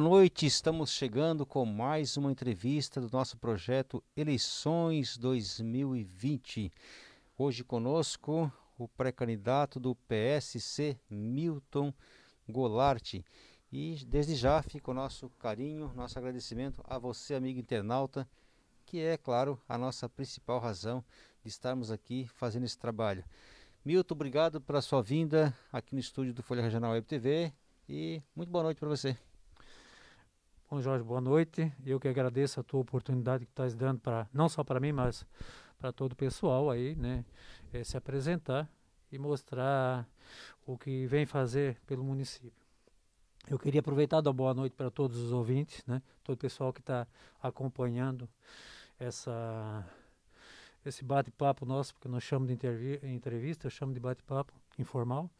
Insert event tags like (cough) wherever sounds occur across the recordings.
Boa noite, estamos chegando com mais uma entrevista do nosso projeto Eleições 2020. Hoje conosco o pré-candidato do PSC, Milton Goulart. E desde já fica o nosso carinho, nosso agradecimento a você, amigo internauta, que é, claro, a nossa principal razão de estarmos aqui fazendo esse trabalho. Milton, obrigado pela sua vinda aqui no estúdio do Folha Regional Web TV e muito boa noite para você. Bom, Jorge, boa noite. Eu que agradeço a tua oportunidade que estás dando para não só para mim, mas para todo o pessoal aí, né, é, se apresentar e mostrar o que vem fazer pelo município. Eu queria aproveitar da boa noite para todos os ouvintes, né, todo o pessoal que está acompanhando essa esse bate-papo nosso, porque nós chamamos de entrevista, eu chamo de bate-papo informal.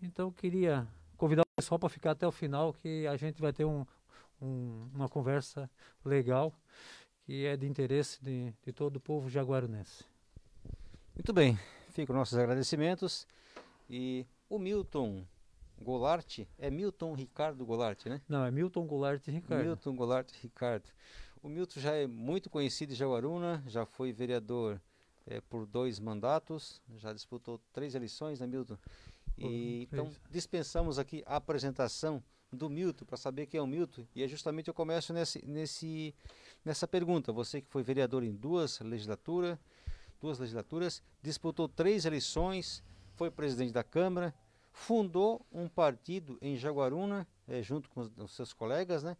Então, eu queria convidar o pessoal para ficar até o final, que a gente vai ter um, um, uma conversa legal que é de interesse de, de todo o povo jaguarunense. Muito bem, ficam nossos agradecimentos e o Milton Goulart, é Milton Ricardo Goulart, né? Não, é Milton Goulart Ricardo. Milton Goulart Ricardo. O Milton já é muito conhecido em Jaguaruna, já foi vereador é, por dois mandatos, já disputou três eleições, né, Milton? E, então, dispensamos aqui a apresentação do Milton, para saber quem é o Milton, e é justamente eu começo nesse, nesse, nessa pergunta. Você que foi vereador em duas legislaturas, duas legislaturas, disputou três eleições, foi presidente da Câmara, fundou um partido em Jaguaruna, é, junto com os, os seus colegas, né?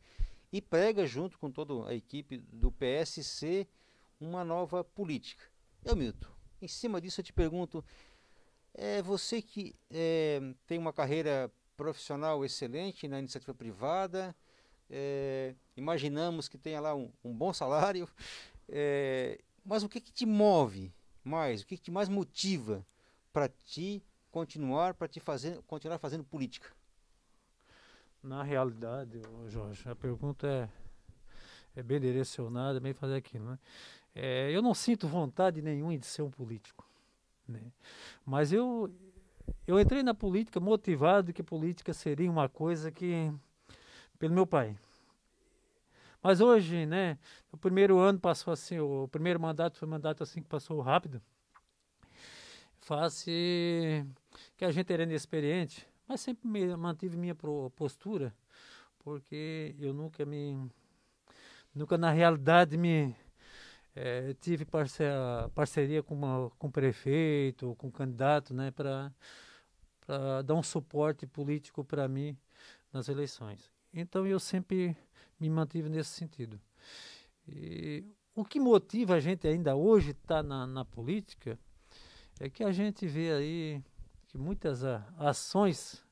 E prega junto com toda a equipe do PSC uma nova política. Eu, Milton, em cima disso eu te pergunto, é você que é, tem uma carreira profissional excelente na iniciativa privada, é, imaginamos que tenha lá um, um bom salário, é, (laughs) mas o que, que, te move mais? O que, que te mais motiva para ti continuar, para te fazer, continuar fazendo política? Na realidade, Jorge, a pergunta é, é bem direcionada, bem fazer aqui, não é? Eh, eu não sinto vontade nenhuma de ser um político, né? Mas eu eu entrei na política motivado que política seria uma coisa que pelo meu pai. Mas hoje, né, o primeiro ano passou assim, o primeiro mandato foi um mandato assim que passou rápido. Face que a gente era inexperiente, mas sempre me, mantive minha postura, porque eu nunca me nunca na realidade me é, tive parceria com, uma, com o prefeito, com o candidato, né, para dar um suporte político para mim nas eleições. Então eu sempre me mantive nesse sentido. E o que motiva a gente ainda hoje estar tá na, na, política é que a gente vê aí que muitas a, ações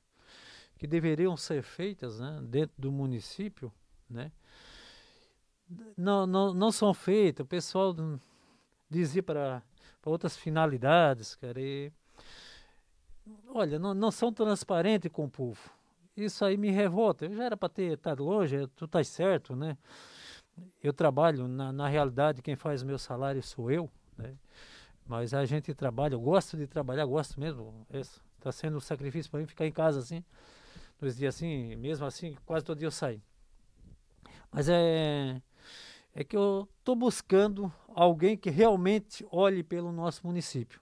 que deveriam ser feitas né, dentro do município, né, não, não, não são feitas, o pessoal dizia para outras finalidades, cara. E, olha, não, não são transparentes com o povo. Isso aí me revolta. Eu já era para ter estado longe, tu estás certo, né? Eu trabalho, na, na realidade, quem faz meu salário sou eu, né? Mas a gente trabalha, eu gosto de trabalhar, gosto mesmo. Está é sendo um sacrifício para mim ficar em casa assim, nos dias assim, mesmo assim, quase todo dia eu saio. Mas é é que eu estou buscando alguém que realmente olhe pelo nosso município.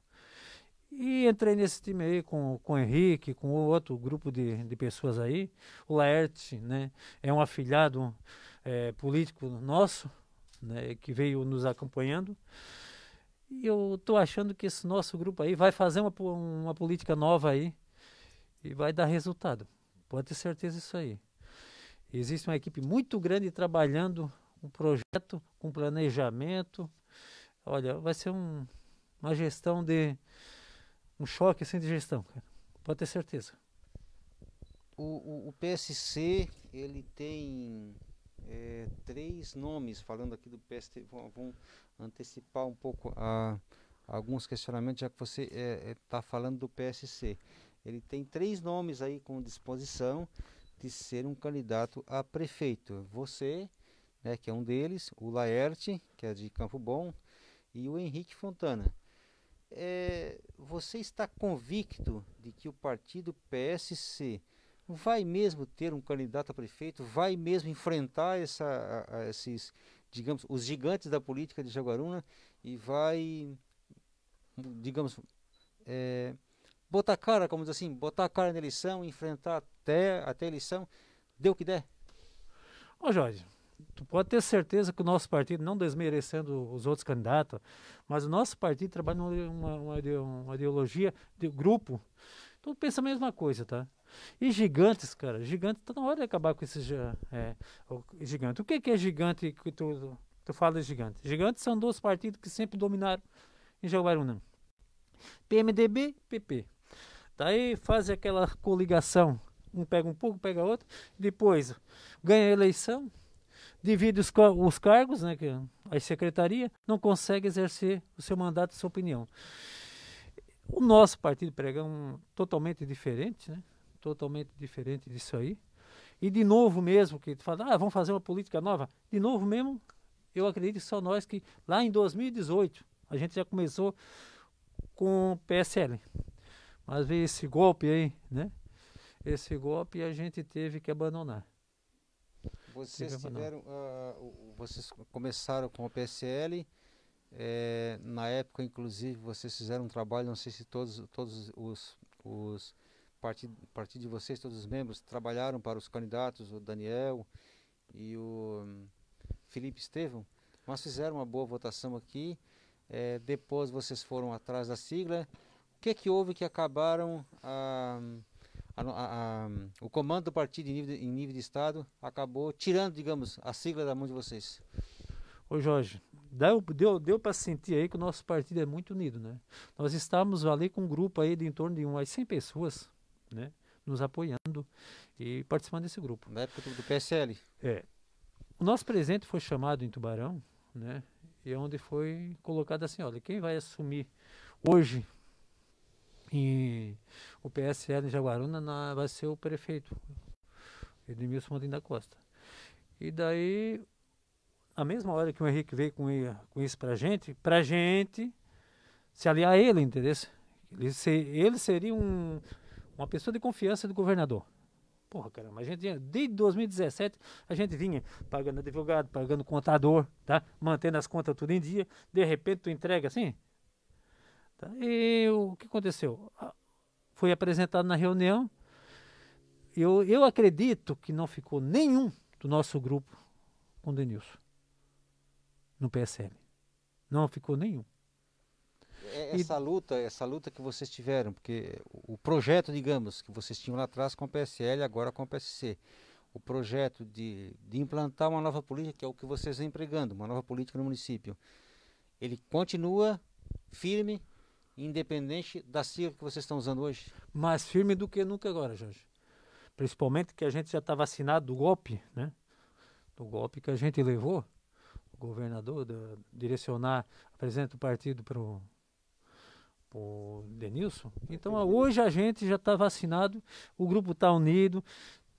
E entrei nesse time aí com, com o Henrique, com outro grupo de, de pessoas aí. O Laerte né, é um afilhado é, político nosso, né, que veio nos acompanhando. E eu estou achando que esse nosso grupo aí vai fazer uma, uma política nova aí e vai dar resultado. Pode ter certeza disso aí. Existe uma equipe muito grande trabalhando um projeto, com planejamento. Olha, vai ser um, uma gestão de. um choque assim de gestão, cara. Pode ter certeza. O, o, o PSC, ele tem é, três nomes, falando aqui do PSC, vamos antecipar um pouco a alguns questionamentos, já que você está é, é, tá falando do PSC. Ele tem três nomes aí com disposição de ser um candidato a prefeito. Você, né, que é um deles, o Laerte, que é de Campo Bom, e o Henrique Fontana. É, você está convicto de que o partido PSC vai mesmo ter um candidato a prefeito, vai mesmo enfrentar essa, a, a esses, digamos, os gigantes da política de Jaguaruna e vai, digamos, é, botar cara, como diz assim, botar a cara na eleição, enfrentar até, até a eleição, deu o que der? Ô Jorge, tu pode ter certeza que o nosso partido, não desmerecendo os outros candidatos, mas o nosso partido trabalha uma, uma, uma ideologia de grupo. Então pensa a mesma coisa, tá? E gigantes, cara, gigantes, tá na hora de acabar com esses é, gigante. O que, que é gigante que tu, tu fala de gigante? Gigantes são dois partidos que sempre dominaram em Jaguaruna. PMDB, PP. Daí fazem aquela coligação um pega um pouco, pega outro, depois ganha a eleição, divide os, os cargos, né, que, a secretaria, não consegue exercer o seu mandato e sua opinião. O nosso partido prega um totalmente diferente, né? Totalmente diferente disso aí. E de novo mesmo, que fala, ah, vamos fazer uma política nova. De novo mesmo, eu acredito que só nós que lá em 2018 a gente já começou com o PSL. Mas veio esse golpe aí, né? Esse golpe a gente teve que abandonar. Vocês tiveram, uh, vocês começaram com o PSL, é, eh, na época inclusive vocês fizeram um trabalho, não sei se todos, todos os, os partido, partido de vocês, todos os membros, trabalharam para os candidatos, o Daniel e o hum, Felipe Estevão, mas fizeram uma boa votação aqui, é, depois vocês foram atrás da sigla, o que é que houve que acabaram... Ah, a, a, a, o comando do partido em nível, de, em nível de Estado acabou tirando, digamos, a sigla da mão de vocês. Ô Jorge, deu, deu, deu para sentir aí que o nosso partido é muito unido, né? Nós estávamos ali com um grupo aí de em torno de umas 100 pessoas, né? Nos apoiando e participando desse grupo. Na época do PSL. É. O nosso presidente foi chamado em Tubarão, né? E é onde foi colocado assim, olha, quem vai assumir hoje e o PSL em Jaguaruna na, vai ser o prefeito, Edmilson Mandim da Costa. E daí, a mesma hora que o Henrique veio com, com isso pra gente, pra gente se aliar a ele, entendeu? Ele, ele seria um, uma pessoa de confiança do governador. Porra, caramba, a gente desde 2017, a gente vinha pagando advogado, pagando contador, tá? Mantendo as contas tudo em dia. De repente, tu entrega assim, Tá? E o que aconteceu? Foi apresentado na reunião. Eu, eu acredito que não ficou nenhum do nosso grupo com o Denilson no PSL. Não ficou nenhum. É, essa e... luta, essa luta que vocês tiveram, porque o projeto, digamos, que vocês tinham lá atrás com o PSL, agora com o PSC, o projeto de, de implantar uma nova política, que é o que vocês vêm empregando uma nova política no município, ele continua firme independente da sigla que vocês estão usando hoje? Mais firme do que nunca agora, Jorge. Principalmente que a gente já está vacinado do golpe, né? Do golpe que a gente levou, o governador do, direcionar apresenta o partido para o o Denilson. Então hoje a gente já está vacinado, o grupo está unido.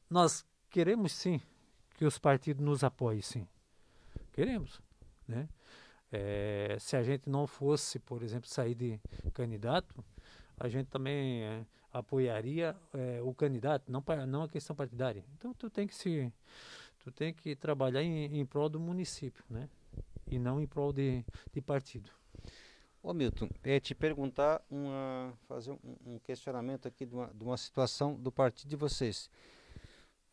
Nós queremos sim que os partidos nos apoiem, sim. Queremos, né? É, se a gente não fosse, por exemplo, sair de candidato, a gente também é, apoiaria é, o candidato, não não a questão partidária. Então tu tem que se tu tem que trabalhar em, em prol do município, né? E não em prol de, de partido. Ô Milton, é te perguntar uma fazer um, um questionamento aqui de uma, de uma situação do partido de vocês.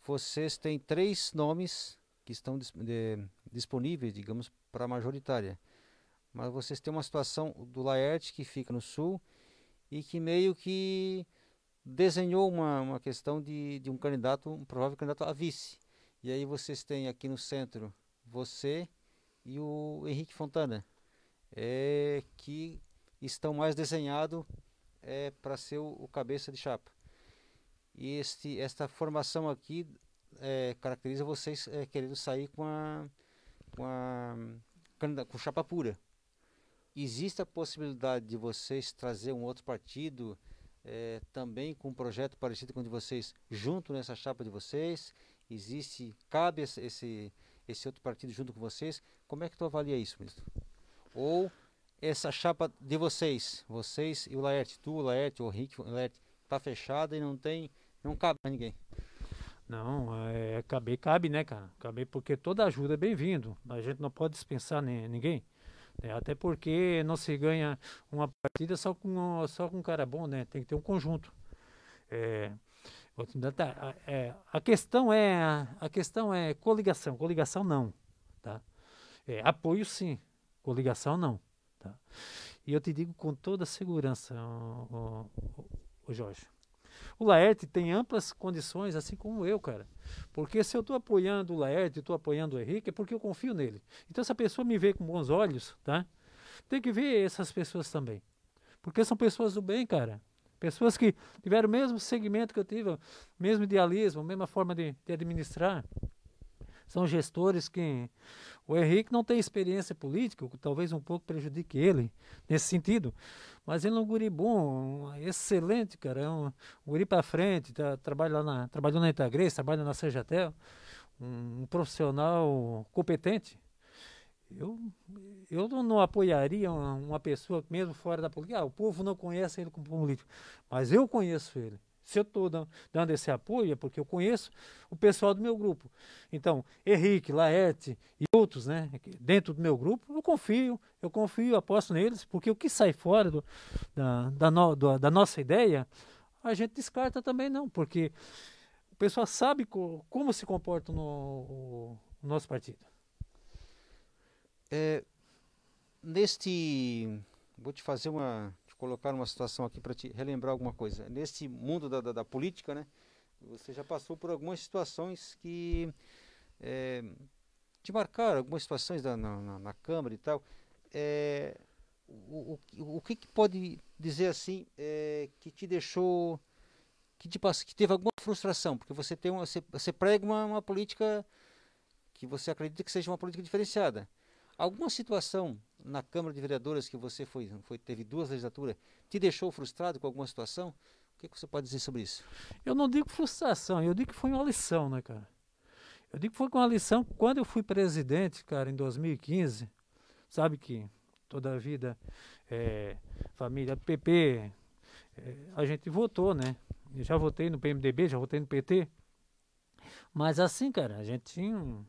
Vocês têm três nomes que estão de, disponíveis, digamos, para a majoritária. Mas vocês têm uma situação do Laerte que fica no sul e que meio que desenhou uma, uma questão de, de um candidato, um provável candidato a vice. E aí vocês têm aqui no centro você e o Henrique Fontana, é, que estão mais desenhados é, para ser o, o, cabeça de chapa. E este, esta formação aqui é, caracteriza vocês é, querendo sair com a, com a com chapa pura. Existe a possibilidade de vocês trazer um outro partido é, também com um projeto parecido com o de vocês junto nessa chapa de vocês? Existe, cabe esse, esse outro partido junto com vocês? Como é que tu avalia isso, ministro? Ou essa chapa de vocês, vocês e o Laerte, tu, o Laerte, o Rick, o Laerte, tá fechada e não tem, não cabe a ninguém? Não, é, cabe, cabe, né, cara? Cabe porque toda ajuda é bem-vindo. A gente não pode dispensar nem, ninguém. Né? Até porque não se ganha uma partida só com, só com um cara bom, né? Tem que ter um conjunto. É, tá, é, a questão é a questão é coligação. Coligação não, tá? É, apoio sim, coligação não, tá? E eu te digo com toda segurança, o, o, o Jorge. O Laerte tem amplas condições, assim como eu, cara. Porque se eu estou apoiando o Laerte, estou apoiando o Henrique, é porque eu confio nele. Então, se a pessoa me vê com bons olhos, tá? Tem que ver essas pessoas também. Porque são pessoas do bem, cara. Pessoas que tiveram o mesmo segmento que eu tive, mesmo idealismo, mesma forma de, de administrar. São gestores que. O Henrique não tem experiência política, talvez um pouco prejudique ele nesse sentido. Mas ele é um guri bom, excelente, cara. É um, guri para frente, tá, trabalha lá na, trabalhou na Itagres, trabalha na Sejatel. Um, um profissional competente. Eu, eu não apoiaria uma, uma pessoa mesmo fora da política. Ah, o povo não conhece ele como político, mas eu conheço ele. Se eu estou dando esse apoio é porque eu conheço o pessoal do meu grupo. Então, Henrique, Laerte e outros, né, dentro do meu grupo, eu confio, eu confio, aposto neles, porque o que sai fora do, da, da, no, do, da nossa ideia, a gente descarta também não, porque o pessoal sabe co, como se comporta no, o nosso partido. É, neste, vou te fazer uma colocar uma situação aqui para te relembrar alguma coisa. Nesse mundo da, da, da, política, né, você já passou por algumas situações que é, te marcaram, algumas situações da, na, na, na, Câmara e tal. É, o, o, o que, que, pode dizer assim é, que te deixou que te que teve alguma frustração porque você tem uma, você, você prega uma, uma política que você acredita que seja uma política diferenciada alguma situação na Câmara de Vereadores que você foi, foi teve duas legislaturas, te deixou frustrado com alguma situação? O que, é que, você pode dizer sobre isso? Eu não digo frustração, eu digo que foi uma lição, né, cara? Eu digo que foi uma lição quando eu fui presidente, cara, em 2015. Sabe que toda a vida, é, família PP, é, a gente votou, né? Eu já votei no PMDB, já votei no PT. Mas assim, cara, a gente tinha um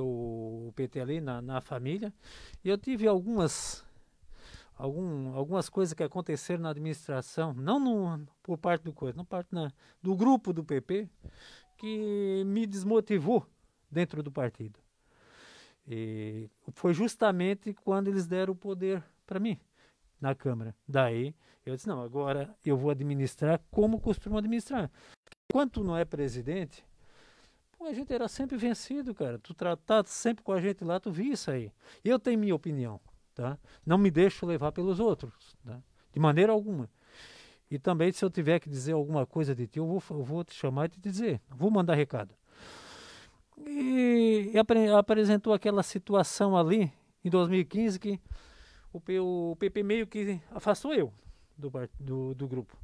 o PT ali na, na família. E eu tive algumas algum, algumas coisas que aconteceram na administração, não no, por parte do coisa, não parte na, né, do grupo do PP, que me desmotivou dentro do partido. E foi justamente quando eles deram o poder para mim na Câmara. Daí eu disse: não, agora eu vou administrar como costumo administrar. Enquanto não é presidente, a gente era sempre vencido, cara. Tu tratado tá sempre com a gente lá, tu via isso aí. Eu tenho minha opinião, tá? Não me deixo levar pelos outros, tá? De maneira alguma. E também, se eu tiver que dizer alguma coisa de ti, eu vou, eu vou te chamar e te dizer. Vou mandar recado. E, e apre, apresentou aquela situação ali, em 2015, que o, o PP meio que afastou eu do, do, do grupo.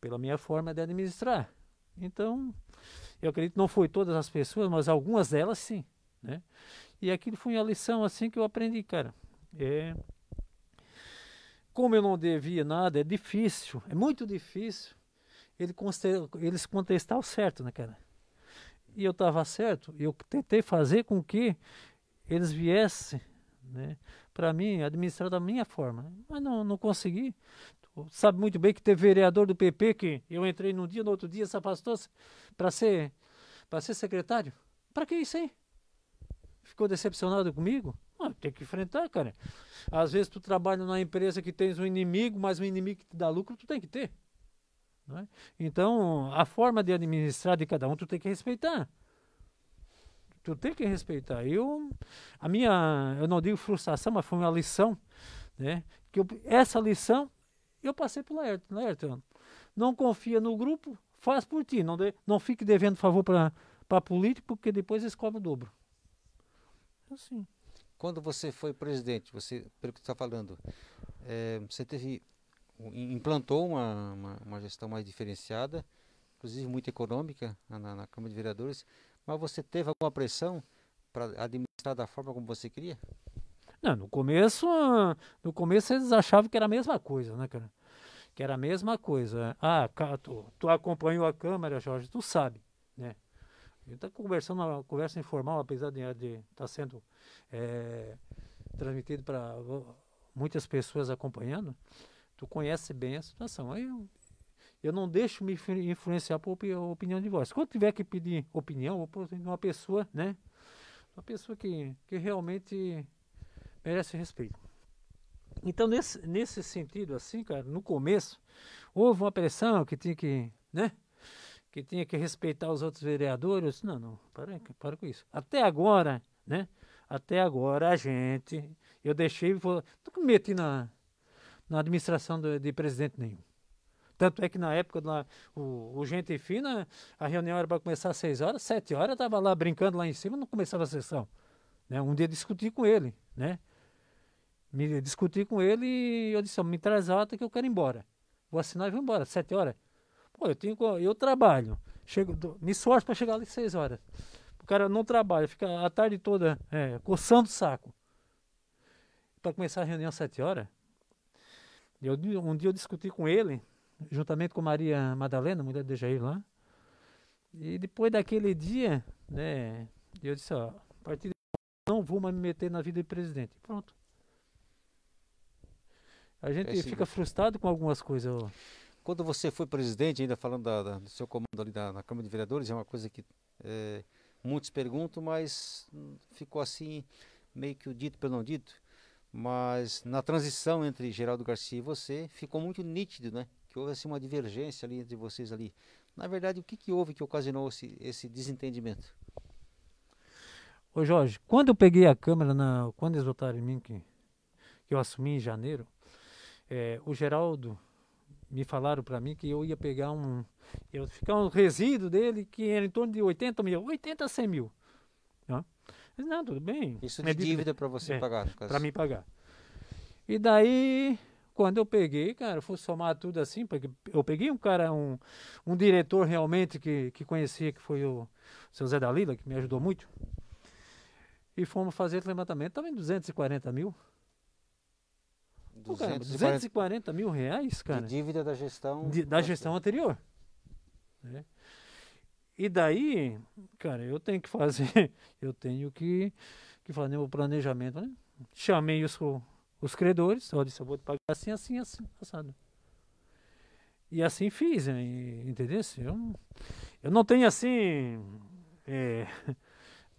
Pela minha forma de administrar. Então, eu acredito que não foi todas as pessoas, mas algumas delas sim, né? E aquilo foi uma lição assim que eu aprendi, cara. É como eu não devia nada, é difícil, é muito difícil ele eles contestar o certo, né, cara? E eu estava certo, eu tentei fazer com que eles viessem né, para mim administrar da minha forma, mas não, não consegui sabe muito bem que teve vereador do PP que eu entrei num dia, no outro dia se afastou para ser, para ser secretário. Para que isso aí? Ficou decepcionado comigo? Ah, tem que enfrentar, cara. Às vezes tu trabalha numa empresa que tens um inimigo, mas um inimigo que te dá lucro, tu tem que ter. É? Então, a forma de administrar de cada um, tu tem que respeitar. Tu tem que respeitar. Eu, a minha, eu não digo frustração, mas foi uma lição, né? Que eu, essa lição eu passei pelo Ayrton. Né, Ayrton, não confia no grupo, faz por ti. Não, de, não fique devendo favor para político, porque depois eles cobram o dobro. É assim. Quando você foi presidente, você, pelo que está falando, é, você teve implantou uma, uma, uma, gestão mais diferenciada, inclusive muito econômica na, na, Câmara de Vereadores, mas você teve alguma pressão para administrar da forma como você queria? Não, no começo, ah, no começo eles achavam que era a mesma coisa, né, cara? Que era a mesma coisa. Ah, tu, tu acompanhou a câmera, Jorge, tu sabe, né? A gente está conversando, uma conversa informal, apesar de estar tá sendo é, transmitido para muitas pessoas acompanhando, tu conhece bem a situação. Aí eu, eu não deixo me influenciar por opinião de voz. Quando tiver que pedir opinião, vou por uma pessoa, né? Uma pessoa que, que realmente merece respeito. Então, nesse, nesse sentido, assim, cara, no começo, houve uma pressão que tinha que, né? Que tinha que respeitar os outros vereadores. Não, não, para, para com isso. Até agora, né? Até agora a gente. Eu deixei. Vou, não me meti na, na administração do, de presidente nenhum. Tanto é que na época lá, o, o Gente Fina, a reunião era para começar às seis horas, sete horas, eu estava lá brincando lá em cima, não começava a sessão. Né? Um dia discuti com ele, né? Me discuti com ele e eu disse, me traz a ata que eu quero ir embora. Vou assinar e vou embora, sete horas. Pô, eu, tenho, eu trabalho, chego, do, me sorte para chegar ali seis horas. O cara não trabalha, fica a tarde toda é, coçando o saco. Para começar a reunião às sete horas. Eu, um dia eu discuti com ele, juntamente com Maria Madalena, mulher de Jair lá. E depois daquele dia, né, eu disse, ó, a partir de não vou mais me meter na vida de presidente. Pronto. A gente fica frustrado com algumas coisas. Quando você foi presidente, ainda falando da, da, do seu comando ali da, na Câmara de Vereadores, é uma coisa que é, muitos perguntam, mas ficou assim, meio que o dito pelo não dito. Mas na transição entre Geraldo Garcia e você, ficou muito nítido, né? Que houve assim, uma divergência ali entre vocês ali. Na verdade, o que, que houve que ocasionou esse, esse desentendimento? Ô Jorge, quando eu peguei a câmera, na, quando eles votaram em mim, que, que eu assumi em janeiro, é, o Geraldo me falaram para mim que eu ia pegar um. Eu ficar um resíduo dele que era em torno de 80 mil, 80 a 100 mil. Né? Mas não, tudo bem. Isso de dívida para você é, pagar. Para mim pagar. E daí, quando eu peguei, cara, fui somar tudo assim, porque eu peguei um cara, um, um diretor realmente que, que conhecia, que foi o seu Zé Dalila que me ajudou muito. E fomos fazer o levantamento, também 240 mil. Pô, 240 mil reais, cara. De dívida da gestão. De, da gestão anterior. Né? E daí, cara, eu tenho que fazer, (laughs) eu tenho que, que fazer o planejamento, né? Chamei os, os credores, disse eu vou te pagar assim, assim, assim, passado. E assim fiz, né? entendeu? Eu, eu não tenho assim. É, (laughs)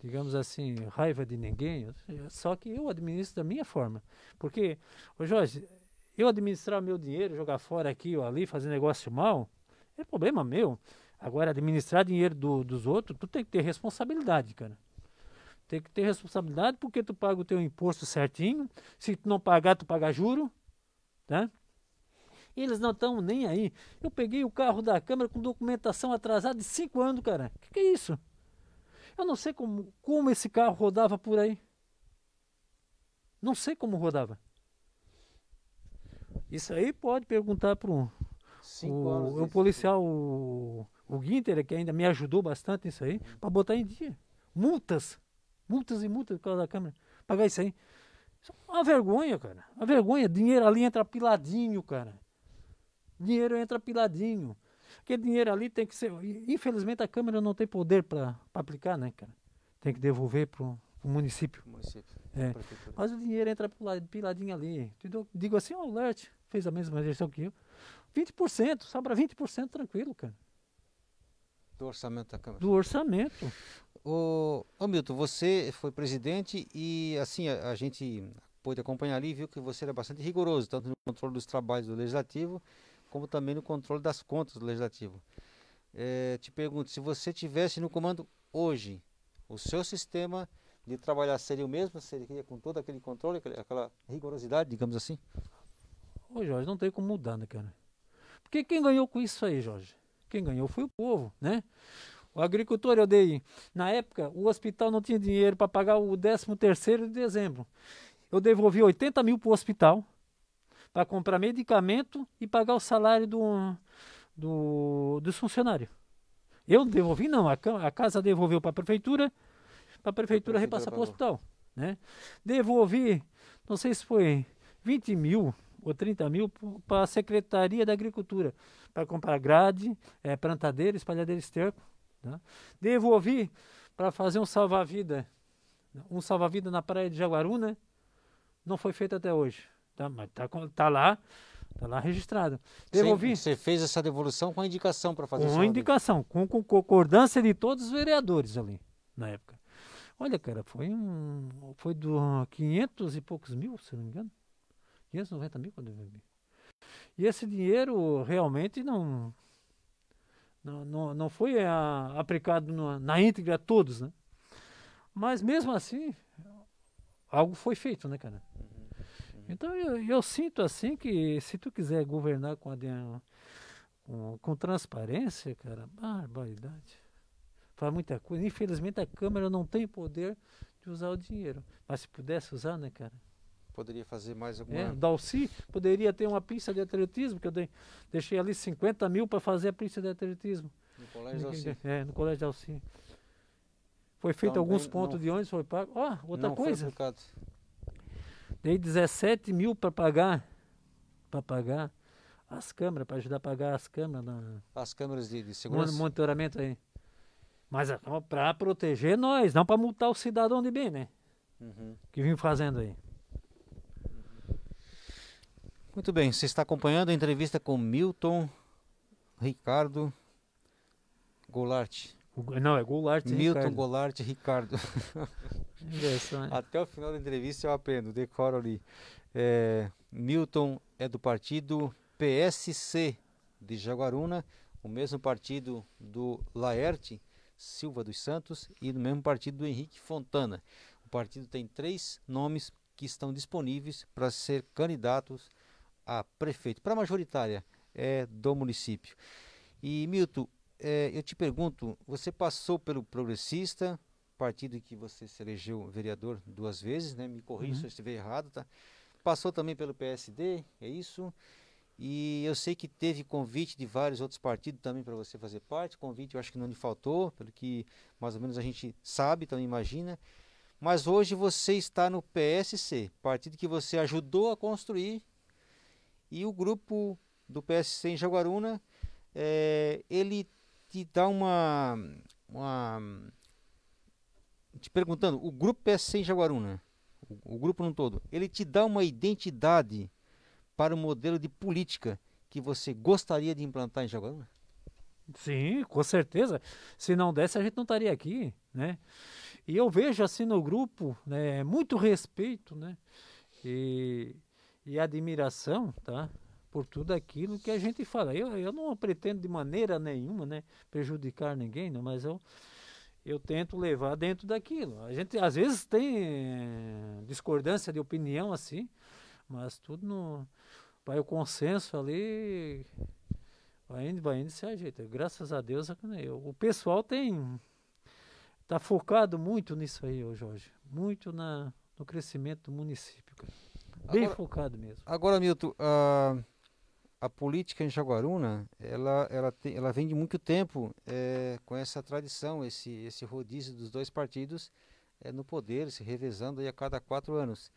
digamos assim, raiva de ninguém, é só que eu administro da minha forma. Porque, ô Jorge, eu administrar meu dinheiro, jogar fora aqui ou ali, fazer negócio mal, é problema meu. Agora, administrar dinheiro do, dos outros, tu tem que ter responsabilidade, cara. Tem que ter responsabilidade porque tu paga o teu imposto certinho. Se tu não pagar, tu paga juro, tá? Eles não estão nem aí. Eu peguei o carro da Câmara com documentação atrasada de 5 anos, cara. O que, que é isso? Eu não sei como, como esse carro rodava por aí. Não sei como rodava. Isso aí pode perguntar para um o, o né? policial, o, o Guinter, que ainda me ajudou bastante nisso aí, para botar em dia. Multas. Multas e multas por causa da câmera. Pagar isso aí. Isso é uma vergonha, cara. Uma vergonha. Dinheiro ali entra piladinho, cara. Dinheiro entra piladinho. Aquele dinheiro ali tem que ser. Infelizmente a Câmara não tem poder para aplicar, né, cara? Tem que devolver para o município. município. É. Mas o dinheiro entra piladinho ali. digo assim, o alert fez a mesma gestão que eu. 20%, sobra 20% tranquilo, cara. Do orçamento da Câmara. Do orçamento. Ô, ô Milton, você foi presidente e assim a, a gente pôde acompanhar ali, viu que você era bastante rigoroso, tanto no controle dos trabalhos do Legislativo como também no controle das contas do Legislativo. É, te pergunto, se você tivesse no comando hoje, o seu sistema de trabalhar seria o mesmo? Seria com todo aquele controle, aquela rigorosidade, digamos assim? Ô Jorge, não tem como mudar, né, cara? Porque quem ganhou com isso aí, Jorge? Quem ganhou foi o povo, né? O agricultor, eu dei. Na época, o hospital não tinha dinheiro para pagar o 13 terceiro de dezembro. Eu devolvi 80 mil para o hospital para comprar medicamento e pagar o salário do, do, dos funcionários. Eu devolvi, não, a, a casa devolveu para a prefeitura, para a prefeitura repassar para o hospital. Né? Devolvi, não sei se foi 20 mil ou 30 mil para a Secretaria da Agricultura, para comprar grade, é, plantadeira, espalhadeira esterco. Tá? Devolvi para fazer um salva-vida, um salva-vida na praia de Jaguaruna, não foi feito até hoje. Tá, mas tá, tá lá, tá lá registrado. Devolvi. Você, fez essa devolução com a indicação para fazer isso? Com indicação, com, com concordância de todos os vereadores ali na época. Olha, cara, foi um. Foi do 500 e poucos mil, se não me engano. 590 mil quando eu E esse dinheiro realmente não. Não, não, não foi a, aplicado na íntegra a todos, né? Mas mesmo assim, algo foi feito, né, cara? Então eu, eu, sinto assim que se tu quiser governar com, a, com, com transparência, cara, barbaridade. Faz muita coisa. Infelizmente a Câmara não tem poder de usar o dinheiro. Mas se pudesse usar, né, cara? Poderia fazer mais alguma coisa. É, Dalci poderia ter uma pista de atletismo, que eu dei, deixei ali 50 mil para fazer a pista de atletismo. No Colégio Dalci. É, no Colégio Dalci. Foi feito alguns pontos de ônibus, foi pago. Ó, oh, outra não coisa. Foi Dei 17 mil para pagar, para pagar as câmeras, para ajudar a pagar as câmeras. Na... As câmeras de, de segurança? Monitoramento aí. Mas é para proteger nós, não para multar o cidadão de bem, né? Uhum. Que vim fazendo aí. Muito bem, você está acompanhando a entrevista com Milton Ricardo Goulart não, é Goulart é Milton Goulart Ricardo. (laughs) É Até o final da entrevista eu aprendo, decoro ali. É, Milton é do partido PSC de Jaguaruna, o mesmo partido do Laerte Silva dos Santos e do mesmo partido do Henrique Fontana. O partido tem três nomes que estão disponíveis para ser candidatos a prefeito. Para a majoritária é do município. E Milton, é, eu te pergunto, você passou pelo progressista, partido em que você se elegeu vereador duas vezes, né? Me corrija uhum. se eu estiver errado, tá? Passou também pelo PSD, é isso? E eu sei que teve convite de vários outros partidos também para você fazer parte. Convite eu acho que não lhe faltou, pelo que mais ou menos a gente sabe, então imagina. Mas hoje você está no PSC, partido que você ajudou a construir. E o grupo do PSC em Jaguaruna, é, ele te dar uma, uma. Te perguntando, o grupo é sem Jaguaruna, né? o, o grupo no todo, ele te dá uma identidade para o modelo de política que você gostaria de implantar em Jaguaruna? Sim, com certeza. Se não desse, a gente não estaria aqui, né? E eu vejo assim no grupo, né, muito respeito, né? E, e admiração, tá? por tudo aquilo que a gente fala. Eu, eu não pretendo de maneira nenhuma né, prejudicar ninguém, não, né, mas eu, eu tento levar dentro daquilo. A gente às vezes tem eh, discordância de opinião assim, mas tudo no, vai o consenso ali, vai indo, vai indo se ajeita. Graças a Deus, é eu, o pessoal tem tá focado muito nisso aí, ô Jorge, muito na, no crescimento do município, cara. Bem agora, focado mesmo. Agora, Milton, uh a política em Jaguaruna, ela, ela, tem, ela vem de muito tempo é, com essa tradição, esse, esse rodízio dos dois partidos é, no poder, se revezando a cada quatro anos.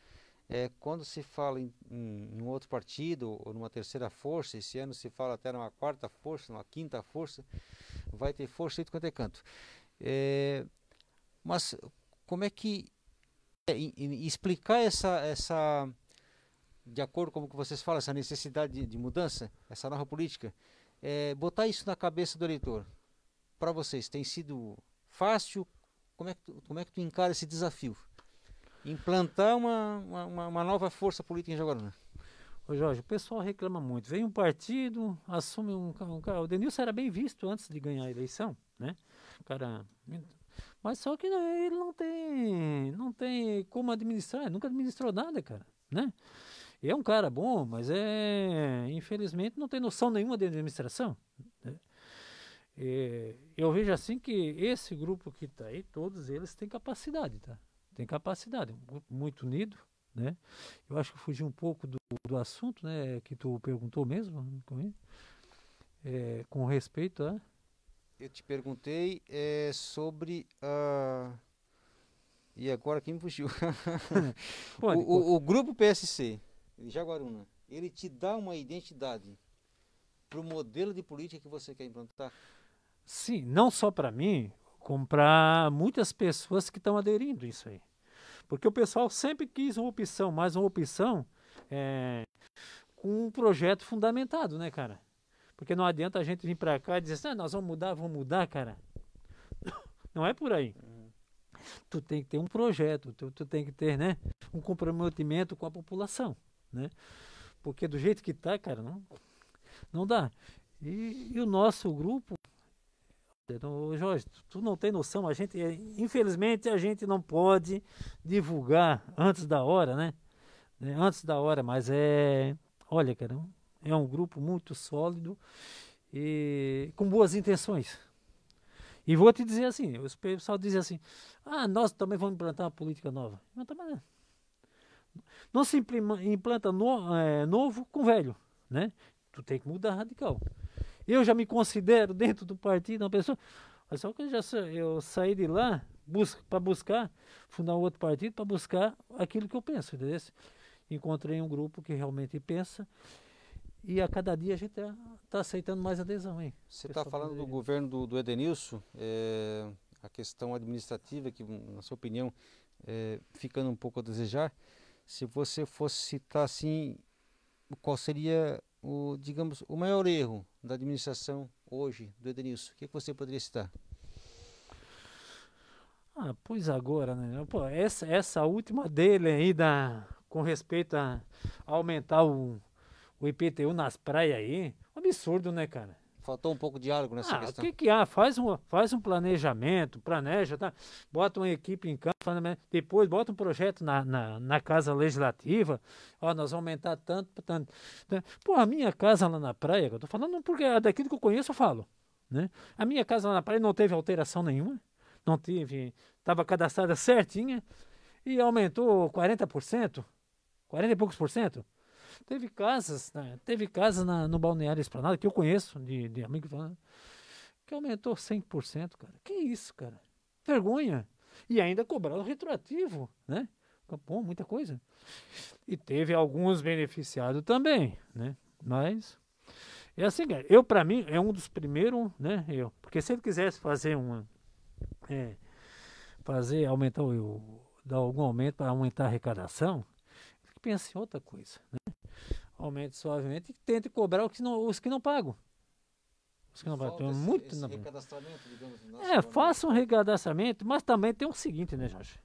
É, quando se fala em, em, outro partido ou numa terceira força, esse ano se fala até numa quarta força, numa quinta força, vai ter força de quanto é canto. É, mas como é que é, explicar essa, essa de acordo com o que vocês falam, essa necessidade de, de mudança, essa nova política, é, botar isso na cabeça do eleitor, para vocês, tem sido fácil? Como é que tu, como é que tu encara esse desafio? Implantar uma, uma, uma nova força política em Jaguaruna? Ô Jorge, o pessoal reclama muito. Vem um partido, assume um carro. Um, o Denilson era bem visto antes de ganhar a eleição, né? cara. Mas só que ele não tem, não tem como administrar, nunca administrou nada, cara, né? é um cara bom, mas é infelizmente não tem noção nenhuma de administração. Né? É, eu vejo assim que esse grupo que está aí, todos eles têm capacidade, tá? Tem capacidade, muito unido, né? Eu acho que fugi um pouco do, do assunto, né? Que tu perguntou mesmo né, comigo, é, com respeito a... É? Eu te perguntei é, sobre a... E agora quem fugiu? (laughs) (laughs) o, o, o grupo PSC. Jaguaruna, ele te dá uma identidade para o modelo de política que você quer implantar? Sim, não só para mim, como para muitas pessoas que estão aderindo a isso aí. Porque o pessoal sempre quis uma opção, mais uma opção é, com um projeto fundamentado, né, cara? Porque não adianta a gente vir para cá e dizer assim, ah, nós vamos mudar, vamos mudar, cara. (coughs) Não é por aí. Uhum. Tu tem que ter um projeto, tu, tu tem que ter né, um comprometimento com a população né? Porque do jeito que tá, cara, não, não dá. E, e o nosso grupo, então, Jorge, tu não tem noção, a gente, eh, infelizmente, a gente não pode divulgar antes da hora, né? Eh, antes da hora, mas é, olha, cara, é um grupo muito sólido e com boas intenções. E vou te dizer assim, o pessoal diz assim, ah, nós também vamos implantar uma política nova. também não. É. Não se implanta no, é, novo com velho, né? Tu tem que mudar radical. Eu já me considero (laughs) dentro do partido uma pessoa. Mas só que eu, já, eu saí de lá bus para buscar, fundar outro partido para buscar aquilo que eu penso, entendeu? Encontrei um grupo que realmente pensa e a cada dia a gente está tá aceitando mais adesão. Hein? Você está falando do governo do, do Edenilson, é, a questão administrativa, que, na sua opinião, é, ficando um pouco a desejar se você fosse citar assim, qual seria o, digamos, o maior erro da administração hoje do Edenilson, o é que, você poderia citar? Ah, pois agora, né? Pô, essa, essa última dele aí da, com respeito a aumentar o, o IPTU nas praias aí, um absurdo, né, cara? Faltou um pouco de diálogo nessa ah, questão. O que, que há? Faz um, faz um planejamento, planeja, tá? bota uma equipe em campo, depois bota um projeto na, na, na Casa Legislativa, ó, nós vamos aumentar tanto, tanto. Né? Pô, a minha casa lá na praia, eu tô falando porque é daquilo que eu conheço eu falo. Né? A minha casa lá na praia não teve alteração nenhuma, não teve, estava cadastrada certinha e aumentou 40%, 40 e poucos por cento. Teve casas, né? Teve casas no Balneário Esplanada, que eu conheço, de, de amigos falando, que aumentou 100%, cara. Que isso, cara? Vergonha. E ainda cobraram retroativo, né? Bom, muita coisa. E teve alguns beneficiados também, né? Mas é assim, cara. Eu, para mim, é um dos primeiros, né? Eu. Porque se ele quisesse fazer uma. É, fazer, aumentar o. dar algum aumento para aumentar a arrecadação, ele pensa em outra coisa, né? aumente suavemente e tente cobrar os que não, os que não pagam. Os que não pagam. Tem muito esse recadastramento, digamos. É, faça um recadastramento, mas também tem o seguinte, né, Jorge?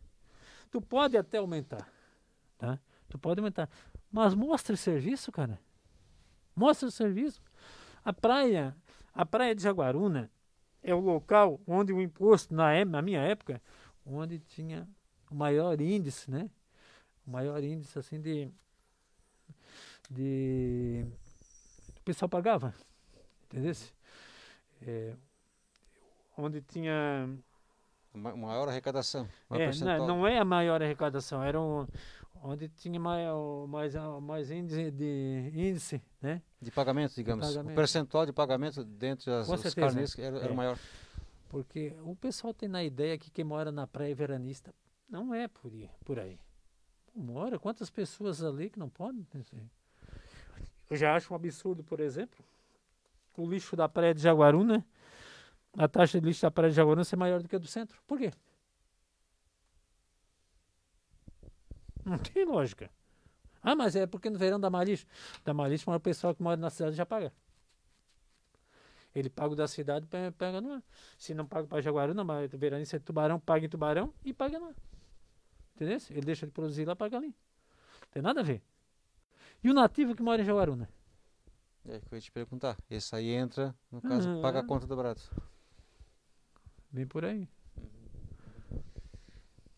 Tu pode até aumentar, tá? Tu pode aumentar, mas mostra o serviço, cara. Mostra o serviço. A praia, a praia de Jaguaruna é o local onde o imposto, na, na minha época, onde tinha o maior índice, né? O maior índice, assim, de de o pessoal pagava, entendeu? É, onde tinha maior arrecadação. Maior é, não, não, é a maior arrecadação, era um, onde tinha maior, mais, mais índice, de, índice né? de pagamento, digamos. De pagamento. O percentual de pagamento dentro das carnes era, era é. maior. Porque o pessoal tem na ideia que quem mora na praia veranista. Não é por, por aí. Mora, quantas pessoas ali que não podem? Não eu já acho um absurdo, por exemplo, o lixo da praia de Jaguaruna, né? a taxa de lixo da praia de Jaguaruna ser maior do que a do centro. Por quê? Não tem lógica. Ah, mas é porque no verão da Maris. Da Maris, o pessoal que mora na cidade já paga. Ele paga o da cidade, pega no ar. Se não paga para Jaguaruna, mas verão isso é tubarão, paga em tubarão e paga no ar. Entendeu? Ele deixa de produzir lá, paga ali. Não tem nada a ver. E o nativo que mora em Jaguaruna? É que eu ia te perguntar. Esse aí entra, no caso, uhum. paga a conta do Brato. Vem por aí.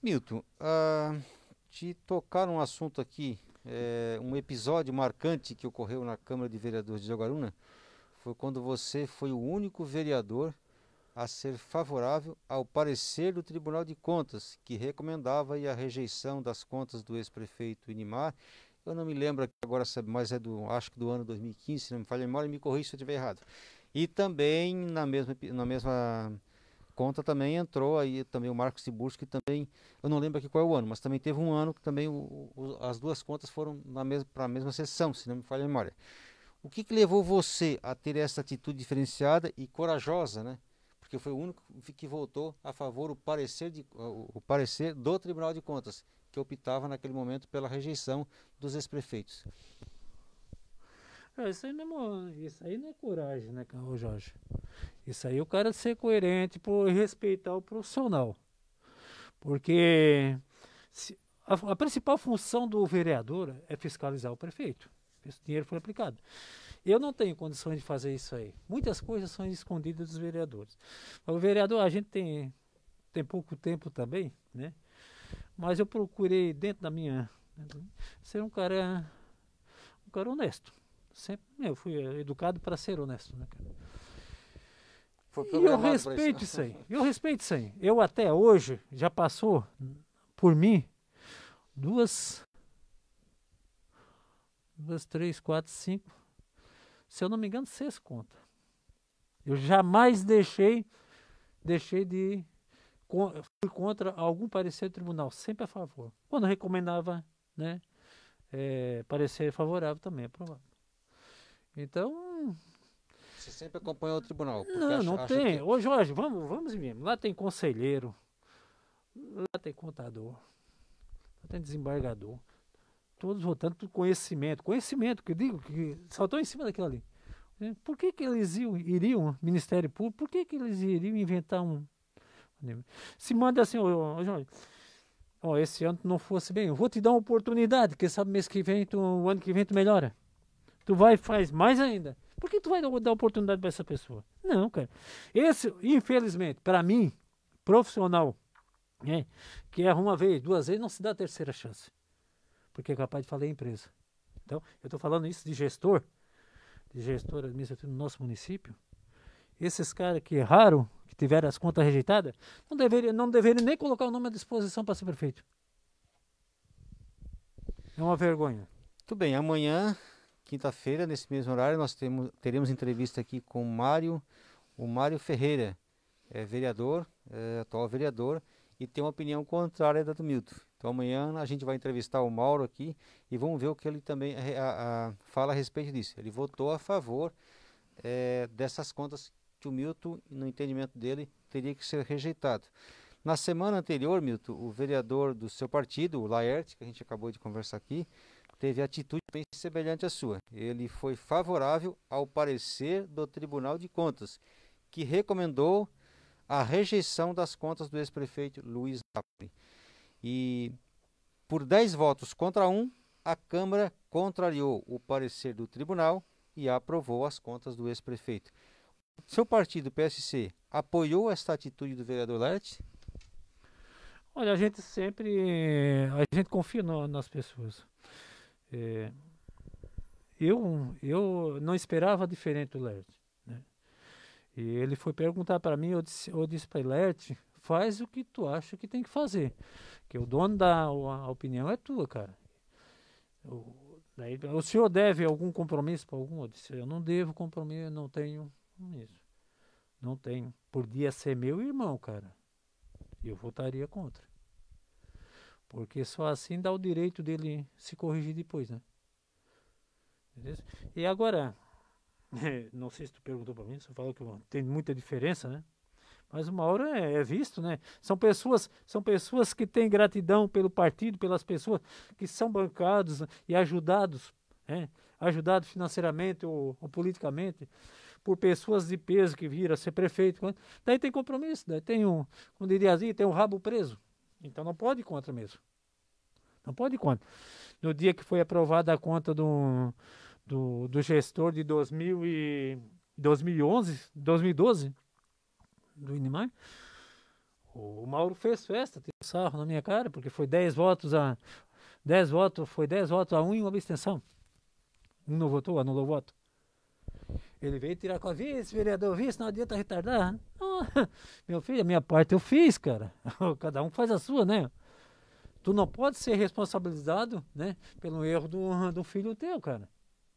Milton, uh, te tocar um assunto aqui, é, um episódio marcante que ocorreu na Câmara de Vereadores de Jaguaruna, foi quando você foi o único vereador a ser favorável ao parecer do Tribunal de Contas, que recomendava a rejeição das contas do ex-prefeito Inimar eu não me lembro agora, é, mas é do, acho que do ano 2015, se não me falha a memória, me corrija se eu estiver errado. E também na mesma, na mesma conta também entrou aí também o Marcos Tiburcio, que também, eu não lembro aqui qual é o ano, mas também teve um ano que também o, o, as duas contas foram para a mesma sessão, se não me falha a memória. O que, que levou você a ter essa atitude diferenciada e corajosa, né? Porque foi o único que votou a favor o parecer, de, o parecer do Tribunal de Contas que optava naquele momento pela rejeição dos ex-prefeitos. É, isso, aí mesmo, é isso aí não é coragem, né, Jorge? Isso aí é o cara ser coerente por respeitar o profissional. Porque se, a, a, principal função do vereador é fiscalizar o prefeito. o dinheiro foi aplicado. Eu não tenho condições de fazer isso aí. Muitas coisas são escondidas dos vereadores. Mas o vereador, a gente tem, tem pouco tempo também, né? Mas eu procurei dentro da minha ser um cara um cara honesto. Sempre eu fui eh, educado para ser honesto, né, cara? e eu respeito isso. isso aí. Eu respeito isso aí. Eu até hoje já passou por mim duas duas, três, quatro, cinco, se eu não me engano, seis contas. Eu jamais deixei, deixei de fui contra algum parecer do tribunal, sempre a favor. Quando recomendava, né, é, parecer favorável também, aprovado. Então, você sempre acompanha o tribunal. Não, acha, não tem. Que... Ô Jorge, vamos, vamos mesmo. Lá tem conselheiro, lá tem contador, lá tem desembargador. Todos votando por conhecimento. Conhecimento, que eu digo que saltou em cima daquilo ali. Por que, que eles iriam, Ministério Público, por que, que eles iriam inventar um, se manda assim, ô, ô ó, esse ano não fosse bem, eu vou te dar uma oportunidade, quem sabe mês que vem, tu, o ano que vem tu melhora. Tu vai e faz mais ainda. Por que tu vai dar oportunidade para essa pessoa? Não, cara. Esse, infelizmente, para mim, profissional, né, que erra uma vez, duas vezes, não se dá a terceira chance. Porque é capaz de falar em empresa. Então, eu estou falando isso de gestor, de gestor administrativo do nosso município. Esses caras que erraram, tiver as contas rejeitadas, não deveria, não deveria nem colocar o nome à disposição para ser prefeito. É uma vergonha. Tudo bem, amanhã, quinta-feira, nesse mesmo horário, nós temos, teremos entrevista aqui com Mário, o Mário Ferreira, é vereador, é, atual vereador, e tem uma opinião contrária da do Milton. Então amanhã a gente vai entrevistar o Mauro aqui e vamos ver o que ele também a, a, fala a respeito disso. Ele votou a favor é, dessas contas que o Milton, no entendimento dele, teria que ser rejeitado. Na semana anterior, Milton, o vereador do seu partido, o Laerte, que a gente acabou de conversar aqui, teve atitude bem semelhante à sua. Ele foi favorável ao parecer do Tribunal de Contas, que recomendou a rejeição das contas do ex-prefeito Luiz Napoli. E por 10 votos contra 1, um, a Câmara contrariou o parecer do tribunal e aprovou as contas do ex-prefeito. Seu partido, PSC, apoiou esta atitude do vereador Lert? Olha, a gente sempre. A gente confia no, nas pessoas. É, eu, eu não esperava diferente do Lerte. Né? E ele foi perguntar para mim, eu disse, eu disse para Lert, faz o que tu acha que tem que fazer. Que o dono da a opinião é tua, cara. daí, o senhor deve algum compromisso para algum? Eu disse, eu não devo compromisso, não tenho isso Não tem. Podia ser meu irmão, cara. Eu votaria contra. Porque só assim dá o direito dele se corrigir depois, né? Beleza? E agora, (laughs) não sei se tu perguntou para mim, você falou que tem muita diferença, né? Mas uma hora é, é visto, né? São pessoas, são pessoas que têm gratidão pelo partido, pelas pessoas que são bancados e ajudados, né? ajudados financeiramente ou, ou politicamente por pessoas de peso que viram ser prefeito. Daí tem compromisso, daí tem um, como diria assim, tem um rabo preso. Então não pode ir contra mesmo. Não pode ir contra. No dia que foi aprovada a conta do, do, do gestor de 2000 e 2011, 2012, do Inimar, o Mauro fez festa, teve sarro na minha cara, porque foi 10 votos a 10 votos, foi 10 votos a 1 um e uma abstenção. Um não votou, anulou o voto. Ele veio tirar com a vice, vereador, vice, não adianta retardar. Ah, (laughs) meu filho, a minha parte eu fiz, cara. (laughs) Cada um faz a sua, né? Tu não pode ser responsabilizado, né, pelo erro do, do filho teu, cara.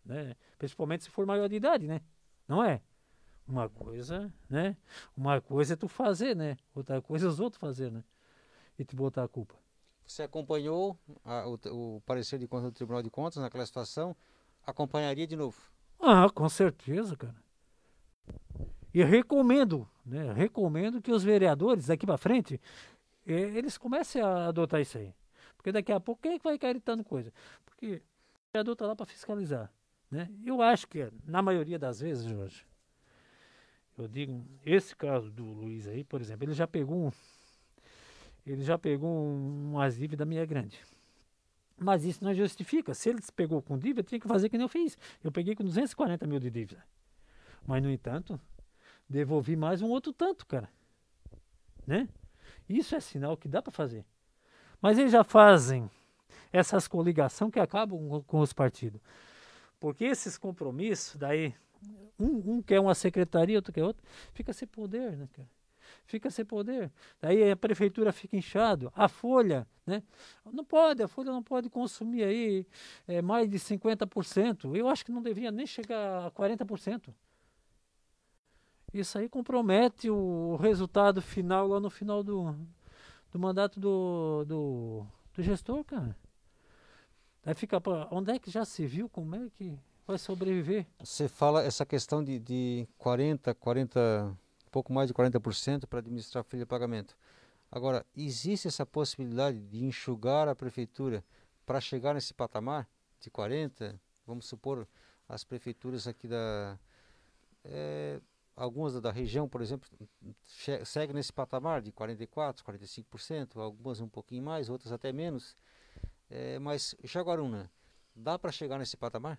Né? Principalmente se for maior de idade, né? Não é? Uma coisa, né? Uma coisa é tu fazer, né? Outra coisa é os outros fazer, né? E te botar a culpa. Você acompanhou a, o, o parecer de conta do Tribunal de Contas naquela situação? Acompanharia de novo? Ah, com certeza, cara. E recomendo, né, recomendo que os vereadores daqui para frente eh, eles comecem a adotar isso aí. Porque daqui a pouco quem é que vai caritando coisa? Porque o vereador lá para fiscalizar. Né? Eu acho que, na maioria das vezes, Jorge, eu digo, esse caso do Luiz aí, por exemplo, ele já pegou um, ele já pegou um, umas dívidas minha grande. Mas isso não justifica. Se ele se pegou com dívida, tinha que fazer que nem eu fiz. Eu peguei com 240 mil de dívida. Mas, no entanto, devolvi mais um outro tanto, cara. Né? Isso é sinal que dá para fazer. Mas eles já fazem essas coligação que acabam com os partidos. Porque esses compromissos, daí, um, um quer uma secretaria, outro quer outra, fica sem poder, né, cara? fica sem poder. Daí a prefeitura fica inchado, a folha, né? Não pode, a folha não pode consumir aí é, mais de 50%. Eu acho que não devia nem chegar a 40%. Isso aí compromete o resultado final lá no final do, do mandato do, do, do gestor, cara. Aí fica, onde é que já se viu? Como é que vai sobreviver? Você fala essa questão de, de 40, 40 pouco mais de 40% para administrar a folha de pagamento. Agora, existe essa possibilidade de enxugar a prefeitura para chegar nesse patamar de 40%? Vamos supor, as prefeituras aqui da. É, algumas da região, por exemplo, segue nesse patamar de 44%, 45%, algumas um pouquinho mais, outras até menos. É, mas Jaguaruna, dá para chegar nesse patamar?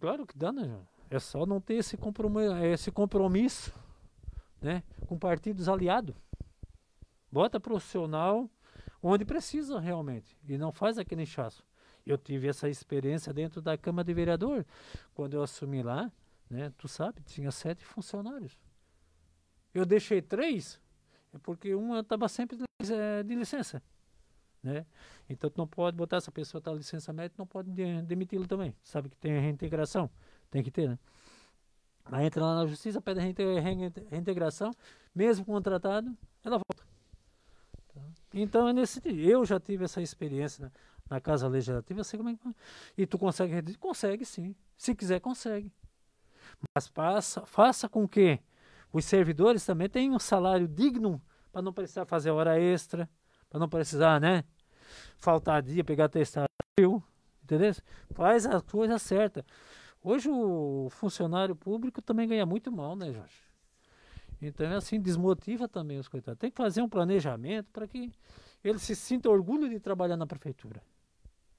Claro que dá, né, João? É só não ter esse compromisso, esse compromisso né, com partidos aliados. Bota profissional onde precisa realmente e não faz aquele inchaço. Eu tive essa experiência dentro da Câmara de Vereador. Quando eu assumi lá, né, tu sabe, tinha sete funcionários. Eu deixei três é porque uma estava sempre eh, de licença. Né? Então tu não pode botar essa pessoa está licença médica, não pode demiti-lo também. Sabe que tem a reintegração. Tem que ter, né? Aí entra lá na justiça, pede reintegração, mesmo contratado, ela volta. Tá? Então é nesse Eu já tive essa experiência né? na Casa Legislativa, eu sei como é que. E tu consegue reduzir? Consegue sim. Se quiser, consegue. Mas passa, faça com que os servidores também tenham um salário digno para não precisar fazer hora extra, para não precisar, né? Faltar dia, pegar testado, entendeu? Faz a coisa certa. Hoje o funcionário público também ganha muito mal, né, Jorge? Então, é assim, desmotiva também os coitados. Tem que fazer um planejamento para que ele se sinta orgulho de trabalhar na prefeitura.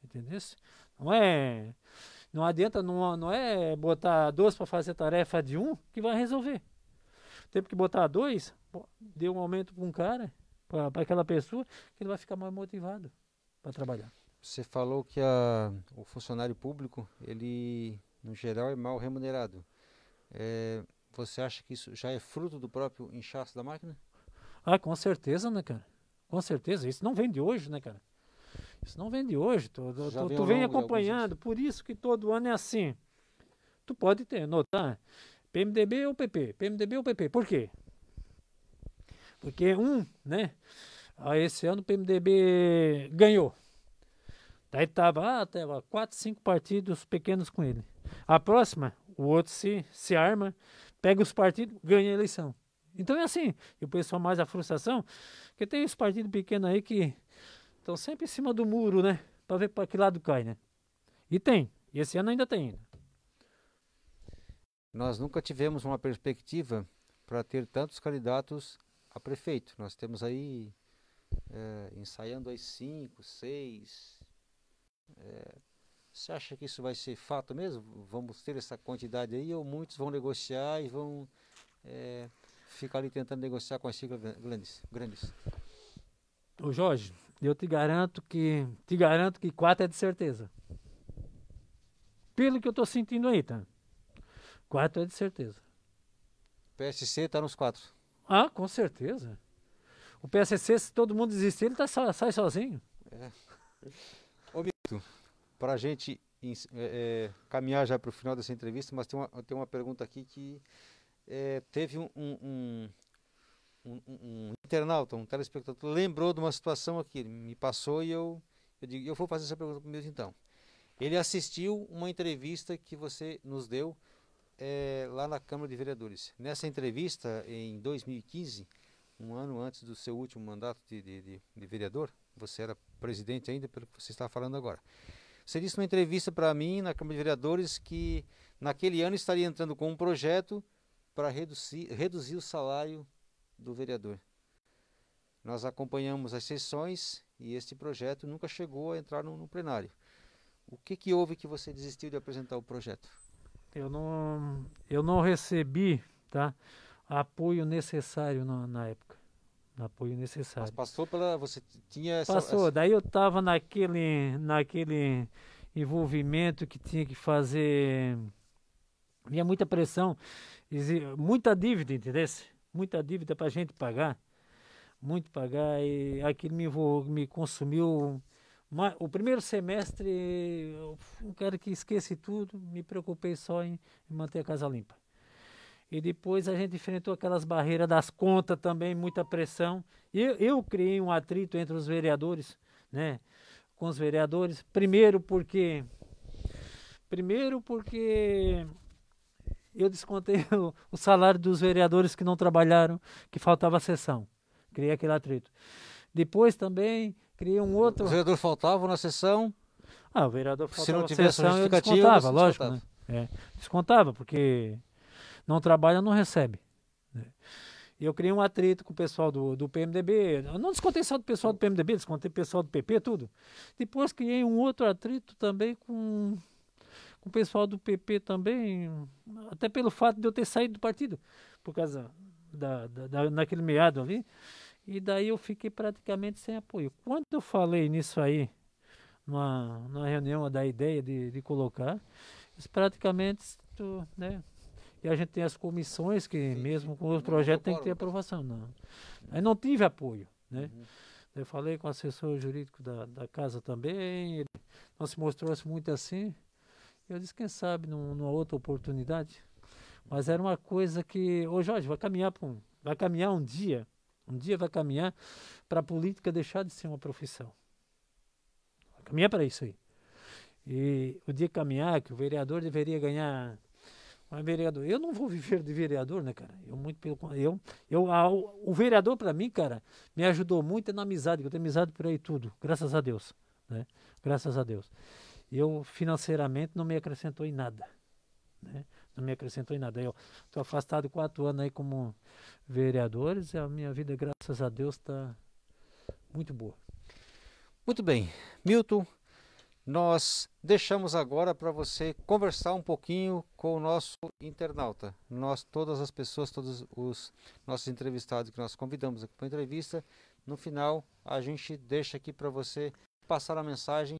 Entendeu? Não é. Não adianta, não, não é botar dois para fazer tarefa de um que vai resolver. tem que botar dois, deu um aumento para um cara, para aquela pessoa, que ele vai ficar mais motivado para trabalhar. Você falou que a, o funcionário público, ele no geral, é mal remunerado. É, você acha que isso já é fruto do próprio inchaço da máquina? Ah, com certeza, né, cara? Com certeza. Isso não vem de hoje, né, cara? Isso não vem de hoje. Tu, tu, tu, tu vem acompanhando. Por isso que todo ano é assim. Tu pode ter, notar. Né? PMDB ou PP? PMDB ou PP? Por quê? Porque é um, né? Ah, esse ano o PMDB ganhou. Daí tava, ah, tava quatro, cinco partidos pequenos com ele. A próxima, o outro se, se arma, pega os partidos, ganha a eleição. Então é assim. E o pessoal mais a frustração, que tem os partidos pequenos aí que estão sempre em cima do muro, né? Para ver para que lado cai, né? E tem. E esse ano ainda tem. Nós nunca tivemos uma perspectiva para ter tantos candidatos a prefeito. Nós temos aí é, ensaiando aí cinco, seis, é, você acha que isso vai ser fato mesmo? Vamos ter essa quantidade aí ou muitos vão negociar e vão é, ficar ali tentando negociar com as siglas grandes? grandes? Ô Jorge, eu te garanto que te garanto que quatro é de certeza. Pelo que eu estou sentindo aí, tá? Quatro é de certeza. PSC está nos quatro. Ah, com certeza. O PSC, se todo mundo desistir, ele tá, sai sozinho. É. Ô, Mito, para a gente é, é, caminhar já para o final dessa entrevista, mas tem uma, tem uma pergunta aqui que é, teve um, um, um, um, internauta, um telespectador, lembrou de uma situação aqui, me passou e eu, eu digo, eu vou fazer essa pergunta meu então. Ele assistiu uma entrevista que você nos deu é, lá na Câmara de Vereadores. Nessa entrevista, em 2015, um ano antes do seu último mandato de, de, de, de vereador, você era presidente ainda, pelo que você está falando agora. Você disse numa entrevista para mim na Câmara de Vereadores que naquele ano estaria entrando com um projeto para reduzir, reduzir o salário do vereador. Nós acompanhamos as sessões e este projeto nunca chegou a entrar no, no plenário. O que, que houve que você desistiu de apresentar o projeto? Eu não, eu não recebi tá, apoio necessário na, na época apoio necessário. Mas passou pela. Você tinha essa. Passou, essa... daí eu estava naquele, naquele envolvimento que tinha que fazer. tinha muita pressão, muita dívida, entendeu? Muita dívida para a gente pagar. Muito pagar. E aquilo me, me consumiu. O primeiro semestre, eu um cara que esqueça tudo, me preocupei só em manter a casa limpa. E depois a gente enfrentou aquelas barreiras das contas também, muita pressão. Eu, eu criei um atrito entre os vereadores, né? Com os vereadores. Primeiro porque. Primeiro porque eu descontei (laughs) o, o salário dos vereadores que não trabalharam, que faltava sessão. Criei aquele atrito. Depois também criei um outro. Os vereadores faltavam na sessão? Ah, o vereador faltava Se não tivesse sessão, eu descontava, lógico. Descontava. Né? É, descontava, porque não trabalha, não recebe. Né? eu criei um atrito com o pessoal do, do PMDB. Eu não descontei só do pessoal do PMDB, descontei o pessoal do PP, tudo. Depois criei um outro atrito também com, com o pessoal do PP também, até pelo fato de eu ter saído do partido, por causa da, da, da naquele meado ali. E daí eu fiquei praticamente sem apoio. Quando eu falei nisso aí, numa, numa reunião da ideia de, de colocar, praticamente, tu, né, a gente tem as comissões que, sim, mesmo com os projetos, tem que ter né? aprovação. Não. Aí não tive apoio, né? Uhum. Eu falei com o assessor jurídico da, da casa também, ele não se mostrou -se assim muito assim. Eu disse, quem sabe, num, numa outra oportunidade. Mas era uma coisa que, o Jorge, vai caminhar, um, vai caminhar um dia, um dia vai caminhar para a política deixar de ser uma profissão. Vai caminhar para isso aí. E o dia caminhar que o vereador deveria ganhar mas vereador, eu não vou viver de vereador, né, cara? Eu muito pelo eu, eu a, o vereador para mim, cara, me ajudou muito na amizade, que eu tenho amizade por aí tudo, graças a Deus, né? Graças a Deus. Eu financeiramente não me acrescentou em nada, né? Não me acrescentou em nada. Eu tô afastado quatro anos aí como vereadores, e a minha vida, graças a Deus, está muito boa. Muito bem, Milton. Nós deixamos agora para você conversar um pouquinho com o nosso internauta. Nós, todas as pessoas, todos os nossos entrevistados que nós convidamos aqui para a entrevista, no final a gente deixa aqui para você passar a mensagem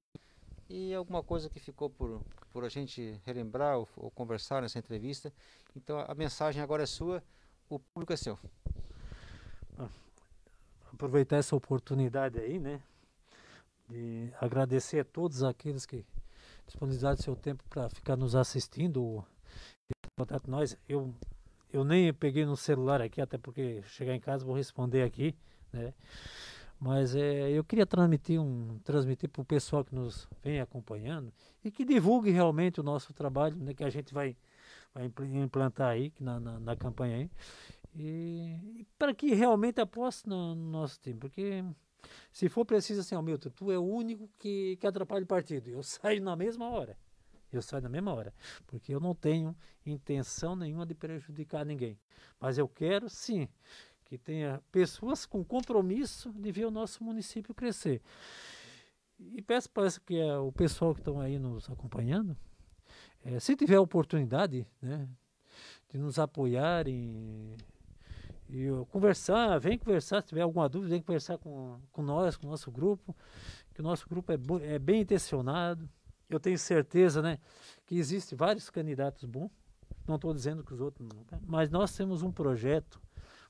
e alguma coisa que ficou por, por a gente relembrar ou, ou conversar nessa entrevista. Então a mensagem agora é sua, o público é seu. Ah, aproveitar essa oportunidade aí, né? de agradecer a todos aqueles que disponibilizaram seu tempo para ficar nos assistindo ou contato nós. Eu, eu nem peguei no celular aqui, até porque chegar em casa vou responder aqui, né? Mas é, eu queria transmitir um transmitir para o pessoal que nos vem acompanhando e que divulgue realmente o nosso trabalho, né, que a gente vai, vai implantar aí na, na, na campanha aí. E, e para que realmente aposte no, no nosso time, porque se for preciso assim, ó, tu é o único que, que atrapalha o partido. Eu (laughs) saio na mesma hora. Eu saio na mesma hora. Porque eu não tenho intenção nenhuma de prejudicar ninguém. Mas eu quero sim que tenha pessoas com compromisso de ver o nosso município crescer. E peço, para que é o pessoal que estão aí nos acompanhando, é, se tiver oportunidade, né, de nos apoiarem e conversar, vem conversar, se tiver alguma dúvida, vem conversar com, com nós, com o nosso grupo, que o nosso grupo é, é bem intencionado. Eu tenho certeza, né, que existe vários candidatos bons, não estou dizendo que os outros não, né, mas nós temos um projeto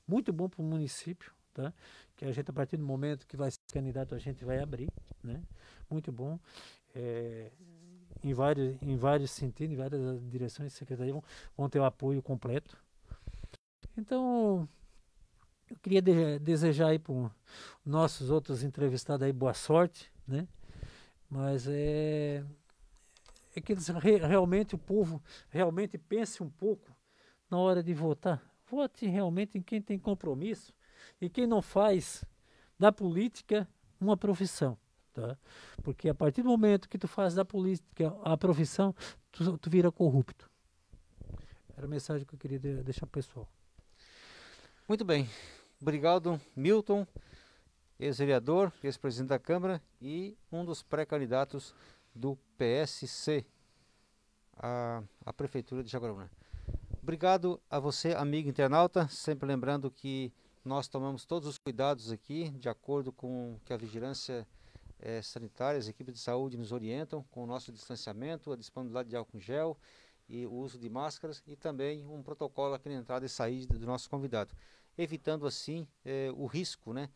muito bom para o município, tá? que a gente, a partir do momento que vai ser candidato, a gente vai abrir, né? muito bom, é, em, vários, em vários sentidos, em várias direções, secretaria vão, vão ter o apoio completo. Então, eu queria de, desejar aí para os nossos outros entrevistados aí boa sorte, né? Mas é, é que eles re, realmente, o povo realmente pense um pouco na hora de votar. Vote realmente em quem tem compromisso e quem não faz da política uma profissão. Tá? Porque a partir do momento que tu faz da política a profissão, tu, tu vira corrupto. Era a mensagem que eu queria de, deixar pessoal. Muito bem. Obrigado, Milton, ex-vereador, ex-presidente da Câmara e um dos pré-candidatos do PSC à, à Prefeitura de Jaguaruna. Obrigado a você, amigo internauta, sempre lembrando que nós tomamos todos os cuidados aqui, de acordo com que a vigilância é, sanitária, as equipes de saúde nos orientam, com o nosso distanciamento, a disponibilidade de álcool gel e o uso de máscaras e também um protocolo aqui na entrada e saída do nosso convidado evitando assim eh, o risco né,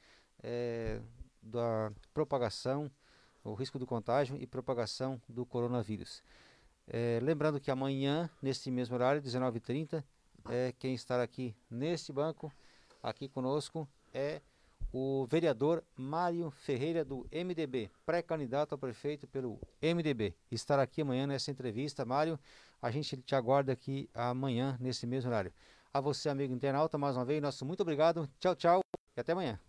eh, da propagação, o risco do contágio e propagação do coronavírus. Eh, lembrando que amanhã, neste mesmo horário, 19h30, quem estará aqui neste banco, aqui conosco, é o vereador Mário Ferreira do MDB, pré-candidato a prefeito pelo MDB. Estará aqui amanhã nessa entrevista, Mário. A gente te aguarda aqui amanhã, nesse mesmo horário. A você, amigo internauta, mais uma vez, nosso muito obrigado. Tchau, tchau e até amanhã.